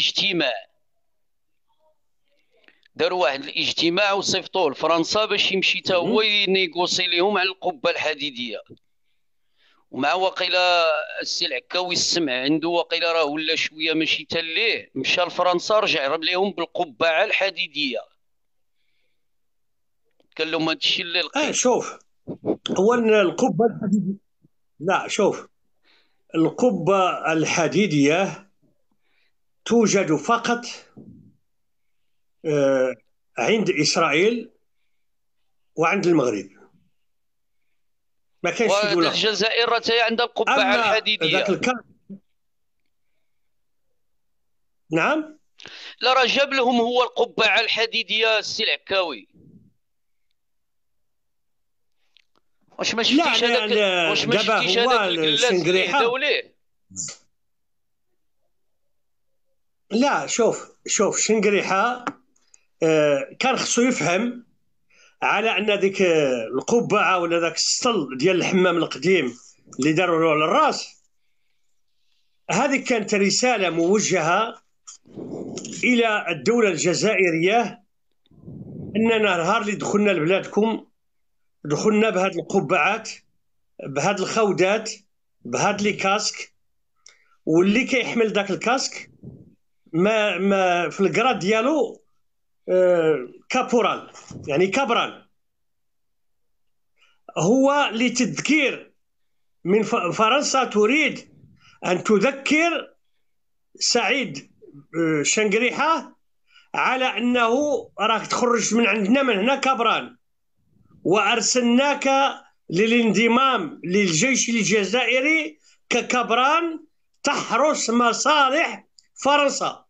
اجتماع داروا واحد الاجتماع وصيفطوه لفرنسا باش يمشي تا هو ينيغوسي ليهم على القبه الحديديه ومع وقيلا السي العكاوي السمع عنده وقيلا راه ولا شويه ماشي ليه مشى لفرنسا رجع رب ليهم بالقبعه الحديديه قال لهم هادشي اللي لقيت اه شوف اولا القبه الحديديه لا شوف القبه الحديديه توجد فقط آه، عند إسرائيل وعند المغرب ما كانش دولة الجزائر عند عندها القبعة الحديدية ذاك الكار نعم لا جاب لهم هو القبعة الحديدية السي العكاوي واش ما شفتيش هذاك يعني واش ما شفتيش هذاك لا شوف شوف شنقريحه آه، كان خصو يفهم على ان ديك آه، القبعه ولا ذاك السطل ديال الحمام القديم اللي داروا له على الراس هذه كانت رساله موجهه الى الدوله الجزائريه اننا نهار اللي دخلنا لبلادكم دخلنا بهاد القبعات بهاد الخودات بهاد لي كاسك واللي كيحمل داك الكاسك ما ما في الكراد ديالو كابورال آه، يعني كابرال هو لتذكير من فرنسا تريد ان تذكر سعيد آه، شنقريحه على انه راك تخرج من عندنا من هنا كبران وارسلناك للانضمام للجيش الجزائري ككبران تحرس مصالح فرنسا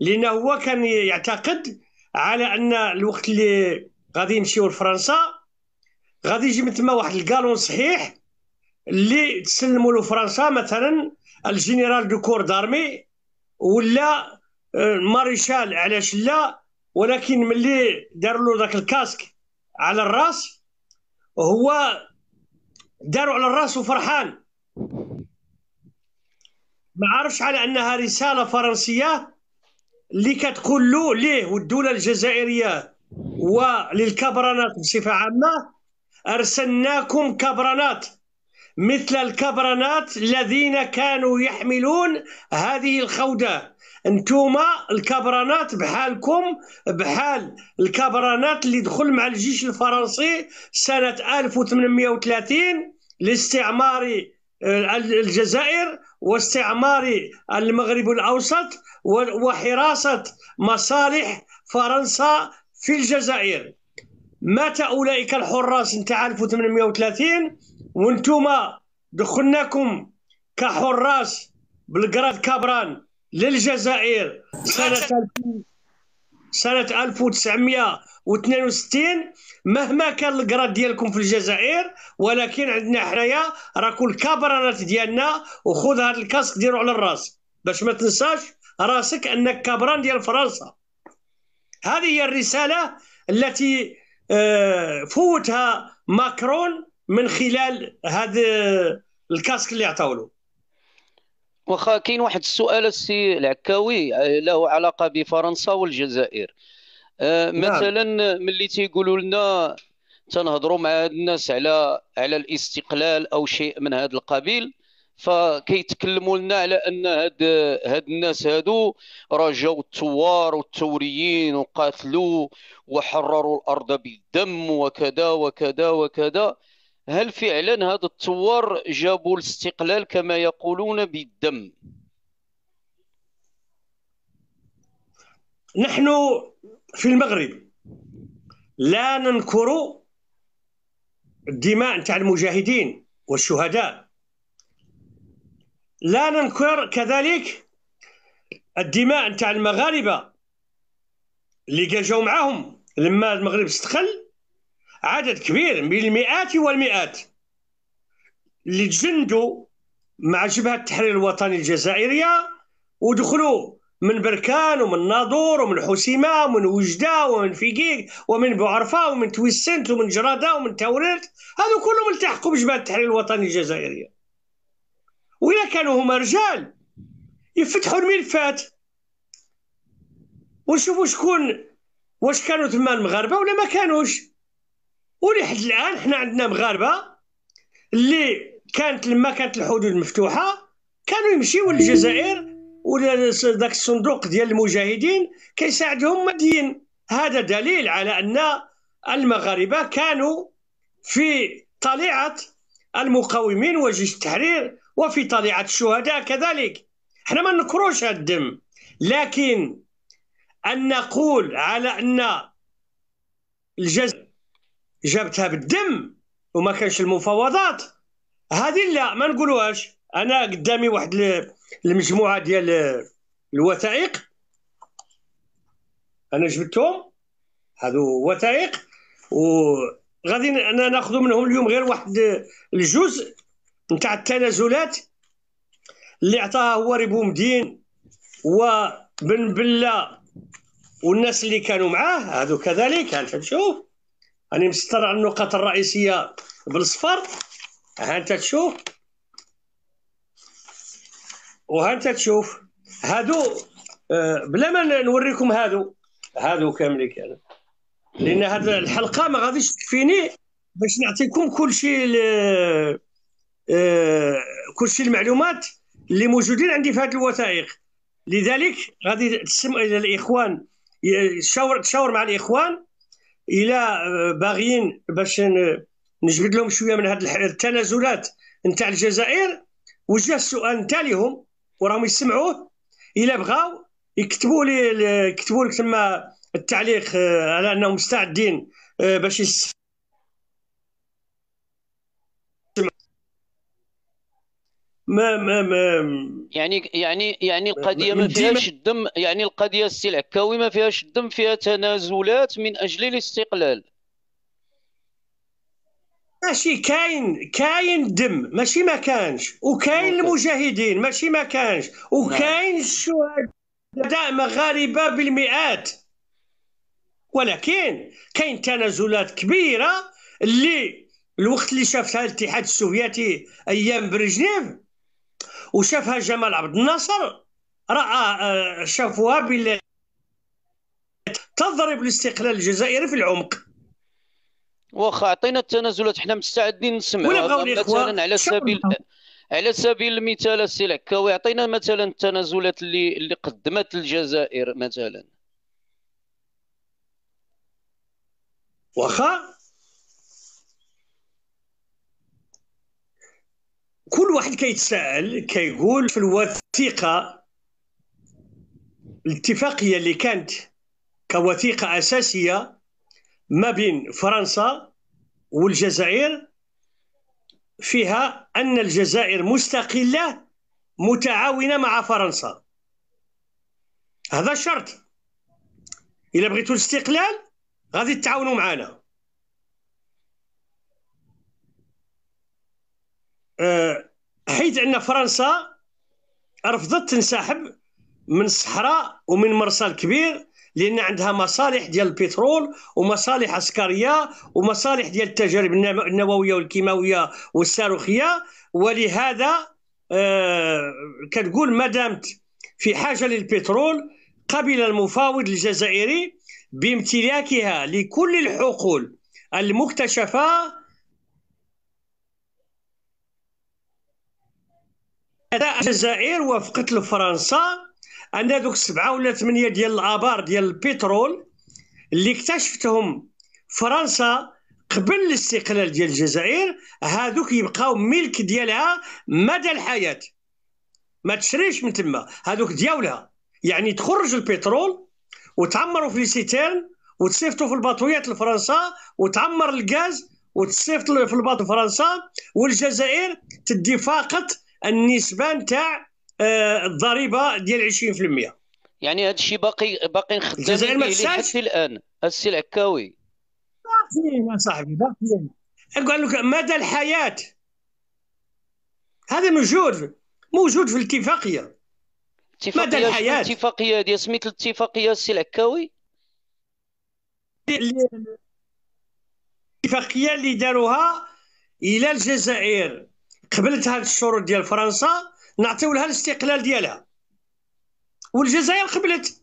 لانه هو كان يعتقد على ان الوقت اللي غادي يمشيو لفرنسا غادي يجي من تما واحد الكالون صحيح اللي تسلموا له فرنسا مثلا الجنرال دو كور دارمي ولا آه، ماريشال علاش لا ولكن ملي داروا له ذاك الكاسك على الراس هو داروا على الراس وفرحان ما عارفش على انها رساله فرنسيه اللي كتقول له ليه والدوله الجزائريه وللكبرنات بصفه عامه ارسلناكم كبرنات مثل الكبرنات الذين كانوا يحملون هذه الخوذه انتوما الكبرانات بحالكم بحال الكبرانات اللي دخل مع الجيش الفرنسي سنه 1830 الاستعماري الجزائر واستعمار المغرب الاوسط وحراسه مصالح فرنسا في الجزائر مات اولئك الحراس نتاع 1830 وانتم دخلناكم كحراس بالقراد كابران للجزائر سنه سنه 1900 و62 مهما كان الكراد ديالكم في الجزائر ولكن عندنا حنايا راكم الكابرانات ديالنا وخذ هذا الكاسك ديرو على الراس باش ما تنساش راسك انك كابران ديال فرنسا هذه هي الرساله التي آه، فوتها ماكرون من خلال هذا آه، الكاسك اللي عطاو له واخا كاين واحد السؤال السي العكاوي آه، له علاقه بفرنسا والجزائر آه، نعم. مثلا ملي تيقولوا لنا تنهضروا مع هاد الناس على على الاستقلال او شيء من هذا القبيل فكيتكلموا لنا على ان هاد هاد الناس هادو راه الثوار والثوريين وقاتلوا وحرروا الارض بالدم وكذا وكذا وكذا هل فعلا هاد الثوار جابوا الاستقلال كما يقولون بالدم نحن في المغرب لا ننكر الدماء نتاع المجاهدين والشهداء لا ننكر كذلك الدماء نتاع المغاربه اللي جاو معاهم لما المغرب استقل عدد كبير من المئات والمئات اللي تجندوا مع جبهه التحرير الوطني الجزائريه ودخلوا من بركان ومن ناظور ومن حسيمة ومن وجدة ومن فيقيق ومن بوعرفة ومن تويسنت ومن جرادة ومن توريرت هذو كلهم التحقوا بجبهة التحرير الوطني الجزائرية وإلا كانوا هما رجال يفتحوا الملفات ونشوفوا شكون واش كانوا تما المغاربة ولا ما كانوش ولحد الآن حنا عندنا مغاربة اللي كانت لما كانت الحدود مفتوحة كانوا يمشيو للجزائر ولا ذاك الصندوق ديال المجاهدين كيساعدهم ماديا هذا دليل على ان المغاربه كانوا في طليعه المقاومين وجيش التحرير وفي طليعه الشهداء كذلك احنا ما نكروش هذا الدم لكن ان نقول على ان الجزء جابتها بالدم وما كانش المفاوضات هذه لا ما نقولوهاش انا قدامي واحد المجموعه ديال الوثائق انا جبتهم هادو وثائق وغادي انا ناخذ منهم اليوم غير واحد الجزء نتاع التنازلات اللي عطاها هو ريبومدين وبن بلا والناس اللي كانوا معاه هادو كذلك هانت تشوف راني مسطر على النقاط الرئيسيه بالصفر هانت تشوف وهانت تشوف هادو آه، بلا ما نوريكم هادو هادو كاملين كان لان هاد الحلقه ما غاديش تكفيني باش نعطيكم كل شيء آه، كل شيء المعلومات اللي موجودين عندي في هذه الوثائق لذلك غادي تسمع الى الاخوان تشاور تشاور مع الاخوان الى آه، باغيين باش نجبد لهم شويه من هذه التنازلات نتاع الجزائر وجه السؤال نتاع لهم وراهم يسمعوه الا بغاو يكتبوا لي يكتبوا لك تما التعليق آه، على انهم مستعدين آه، باش ما ما ما يعني يعني يعني القضيه ما فيهاش الدم يعني القضيه السي العكاوي ما فيهاش الدم فيها تنازلات من اجل الاستقلال ماشي كاين كاين دم ماشي ما كانش وكاين المجاهدين ماشي ما كانش وكاين نعم. الشهداء مغاربه بالمئات ولكن كاين تنازلات كبيره اللي الوقت اللي شافها الاتحاد السوفيتي ايام برجنيف وشافها جمال عبد الناصر راى آه، شافوها بال تضرب الاستقلال الجزائري في العمق واخا عطينا التنازلات حنا مستعدين نسمعوا مثلا على سبيل على سبيل المثال السي العكاوي عطينا مثلا التنازلات اللي اللي قدمت الجزائر مثلا واخا كل واحد كيتساءل كيقول في الوثيقه الاتفاقيه اللي كانت كوثيقه اساسيه ما بين فرنسا والجزائر فيها أن الجزائر مستقلة متعاونة مع فرنسا هذا شرط إذا بغيتوا الاستقلال غادي تعاونوا معنا أه، حيث أن فرنسا رفضت تنسحب من الصحراء ومن مرسى الكبير لان عندها مصالح ديال البترول ومصالح عسكريه ومصالح ديال التجارب النوويه والكيماويه والصاروخيه ولهذا آه، كتقول ما دامت في حاجه للبترول قبل المفاوض الجزائري بامتلاكها لكل الحقول المكتشفه الجزائر وافقت لفرنسا انا هذوك سبعه ولا ثمانيه ديال الابار ديال البترول اللي اكتشفتهم فرنسا قبل الاستقلال ديال الجزائر هذوك يبقاو ملك ديالها مدى الحياه ما تشريش من تما هذوك دياولها يعني تخرج البترول وتعمروا في ليسيتيرن وتصيفطوا في الباطويات لفرنسا وتعمر الغاز وتصيفط في الباطو فرنسا والجزائر تدي فقط النسبه نتاع الضريبه ديال 20% يعني هذا الشيء باقي باقي الجزائر ما حتى الان السي العكاوي باقيين يا صاحبي باقيين قال لك مدى الحياه هذا موجود موجود في الاتفاقيه مدى الحياه الاتفاقيه هذه سميت الاتفاقيه السي العكاوي الاتفاقيه اللي داروها الى الجزائر قبلت هذه الشروط ديال فرنسا نعطيو لها الاستقلال ديالها والجزائر قبلت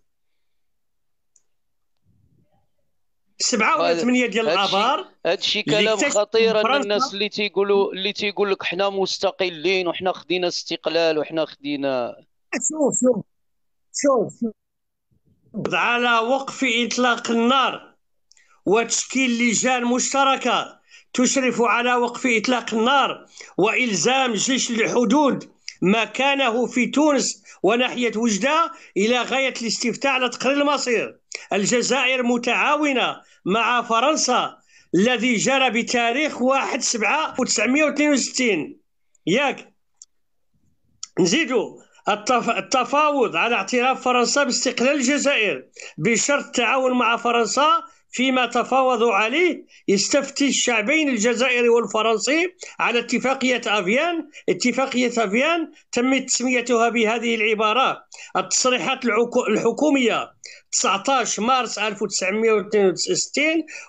سبعة ولا ثمانية ديال الابار هادشي كلام خطير ان الناس اللي تيقولوا اللي تيقول لك حنا مستقلين وحنا خدينا استقلال وحنا خدينا شوف شوف شوف, شوف. على وقف اطلاق النار وتشكيل لجان مشتركه تشرف على وقف اطلاق النار والزام جيش الحدود مكانه في تونس وناحية وجدة إلى غاية الاستفتاء على تقرير المصير الجزائر متعاونة مع فرنسا الذي جرى بتاريخ 1 7 1962 ياك نزيدوا التفاوض على اعتراف فرنسا باستقلال الجزائر بشرط التعاون مع فرنسا فيما تفاوضوا عليه يستفتي الشعبين الجزائري والفرنسي على اتفاقية أفيان اتفاقية أفيان تم تسميتها بهذه العبارة التصريحات الحكومية 19 مارس 1962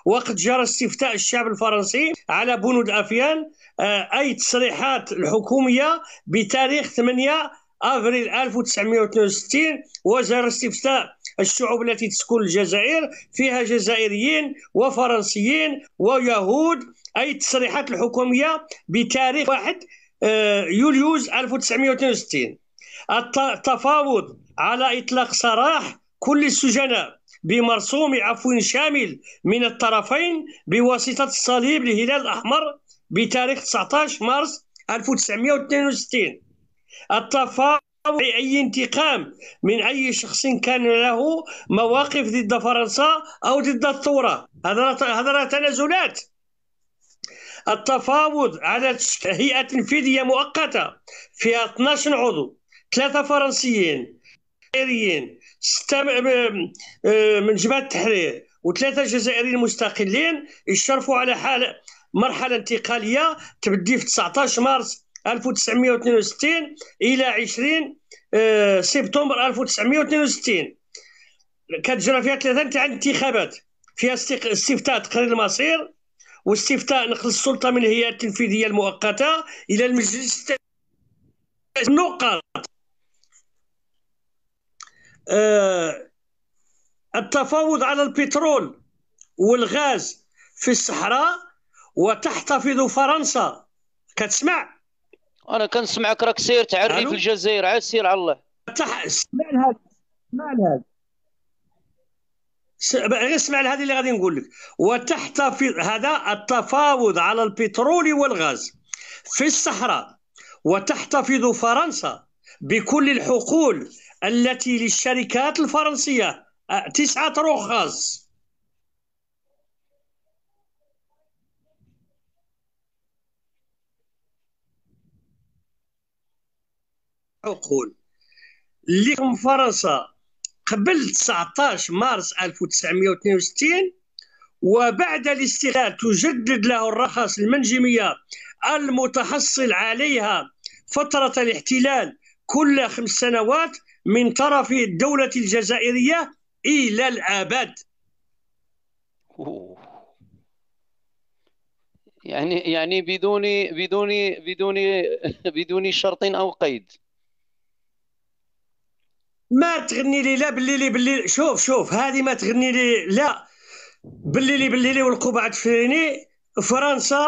وقت جرى استفتاء الشعب الفرنسي على بنود أفيان آه، أي تصريحات الحكومية بتاريخ 8 أفريل 1962 وجرى استفتاء الشعوب التي تسكن الجزائر فيها جزائريين وفرنسيين ويهود أي التصريحات الحكومية بتاريخ 1 آه، يوليوز 1962 التفاوض على إطلاق سراح كل السجناء بمرسوم عفو شامل من الطرفين بواسطة الصليب الهلال الأحمر بتاريخ 19 مارس 1962 التفاوض أي انتقام من أي شخص كان له مواقف ضد فرنسا أو ضد الثورة هذا هذا تنازلات التفاوض على هيئة فدية مؤقتة فيها 12 عضو ثلاثة فرنسيين جزائريين ستة آه، من جبهة التحرير وثلاثة جزائريين مستقلين يشرفوا على حالة مرحلة انتقالية تبدي في 19 مارس 1962 الى 20 آه، سبتمبر 1962 كتجرى فيها ثلاثه تاع انتخابات فيها استفتاء تقرير المصير واستفتاء نقل السلطه من الهيئه التنفيذيه المؤقته الى المجلس النقاط آه، التفاوض على البترول والغاز في الصحراء وتحتفظ فرنسا كتسمع انا كنسمعك راك سير تعري في الجزائر عاد سير على الله صح اسمع لهذا اسمع لهذا غير اسمع لهذه اللي غادي نقول لك وتحتفظ هذا التفاوض على البترول والغاز في الصحراء وتحتفظ فرنسا بكل الحقول التي للشركات الفرنسيه آه، تسعه رخص الحقول في فرنسا قبل 19 مارس 1962 وبعد الاستقلال تجدد له الرخص المنجمية المتحصل عليها فترة الاحتلال كل خمس سنوات من طرف الدولة الجزائرية إلى الأبد يعني يعني بدون بدون بدون بدون شرط أو قيد ما تغني لي لا بالليلي بالليلي شوف شوف هذه ما تغني لي لا بالليلي بالليلي والقبعة فيني فرنسا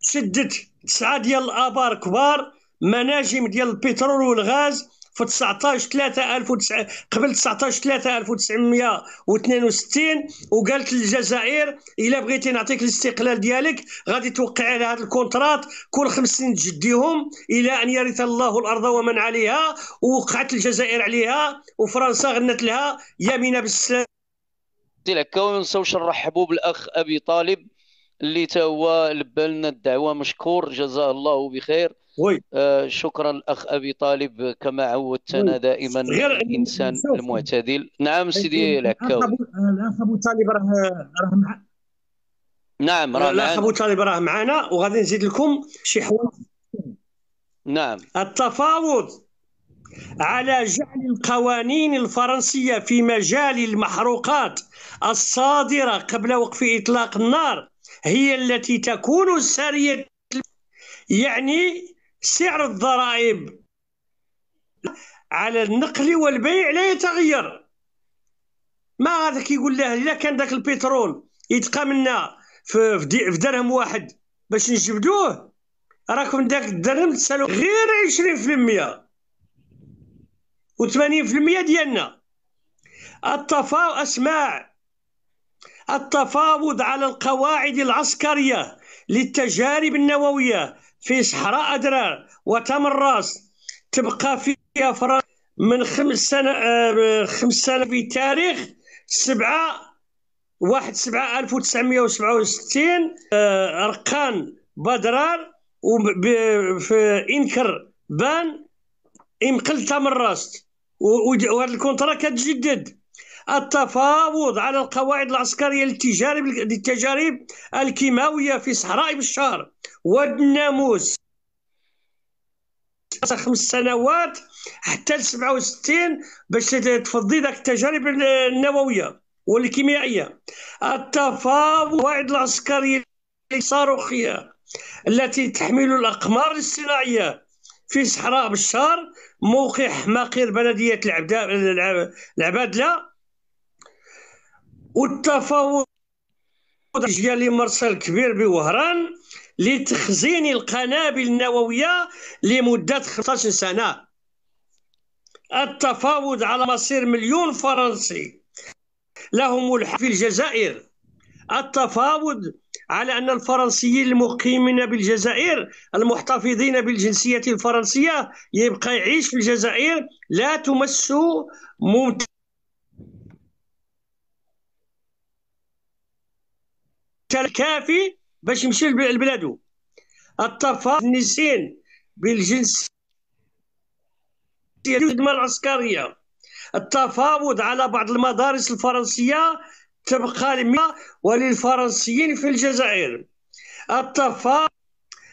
شدت تسعة ديال الآبار كبار مناجم ديال البترول والغاز في 19 3 وتسع... قبل 19 3 1962 وقالت للجزائر الا بغيتي نعطيك الاستقلال ديالك غادي توقع على هذا الكونترات كل خمس سنين تجديهم الى ان يرث الله الارض ومن عليها ووقعت الجزائر عليها وفرنسا غنت لها يمين بالسلام لك ما ننساوش نرحبوا بالاخ ابي طالب اللي تا هو لبالنا الدعوه مشكور جزاه الله بخير وي. آه شكرا الاخ ابي طالب كما عودتنا دائما الانسان المعتدل نعم سيدي العكاوي الاخ ابو طالب راه راه مع نعم راه الاخ ابو طالب راه معنا وغادي نزيد لكم شي حوايج نعم التفاوض على جعل القوانين الفرنسية في مجال المحروقات الصادرة قبل وقف إطلاق النار هي التي تكون سريه يعني سعر الضرائب على النقل والبيع لا يتغير ما هذا كيقول له الا كان ذاك البترول يتقى منا في, درهم واحد باش نجبدوه راكم ذاك الدرهم تسالو غير 20% و80% ديالنا التفاوض اسمع التفاوض على القواعد العسكريه للتجارب النوويه في صحراء أدرار وتمر راس تبقى فيها فرنسا من خمس سنة آه، خمس سنة في تاريخ سبعة واحد سبعة ألف وتسعمية وسبعة وستين آه، أرقان بدرار في إنكر بان إمقل تمر راست وهذا الكونترا كتجدد التفاوض على القواعد العسكرية للتجارب للتجارب الكيماوية في صحراء بشار واد الناموس خمس سنوات حتى ل 67 باش تفضي ذاك التجارب النووية والكيميائية التفاوض القواعد العسكرية الصاروخية التي تحمل الأقمار الصناعية في صحراء بشار موقع حماقير بلدية العبادلة والتفاوض ديال مرسل كبير بوهران لتخزين القنابل النووية لمدة 15 سنة التفاوض على مصير مليون فرنسي لهم الحق في الجزائر التفاوض على أن الفرنسيين المقيمين بالجزائر المحتفظين بالجنسية الفرنسية يبقى يعيش في الجزائر لا تمس ممت... كافي باش يمشي لبلادو الطفاف النسين بالجنس الخدمة العسكرية التفاوض على بعض المدارس الفرنسية تبقى المياه وللفرنسيين في الجزائر التفاوض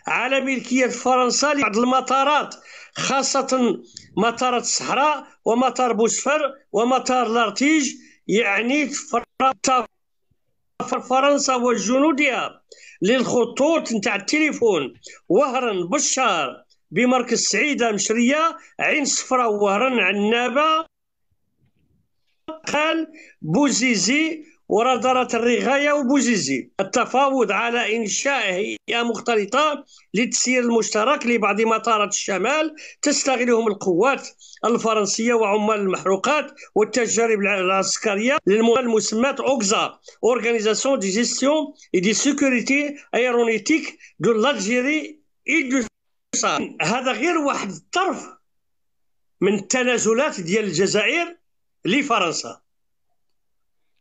على ملكية فرنسا لبعض المطارات خاصة مطار الصحراء ومطار بوسفر ومطار لارتيج يعني فرنسا فرنسا وجنودها للخطوط نتاع التليفون وهرن بشار بمركز سعيده مشريه عين صفراء وهرن عنابه قال بوزيزي ورادارة الرغاية وبوزيزي التفاوض على إنشاء هيئة مختلطة للتسيير المشترك لبعض مطارات الشمال تستغلهم القوات الفرنسية وعمال المحروقات والتجارب العسكرية للمسمى أوكزا أورغانيزاسيون دي جيستيون دي سيكوريتي ايرونيتيك دو لاجيري هذا غير واحد الطرف من التنازلات ديال الجزائر لفرنسا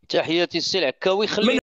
تحياتي السي العكاوي خلي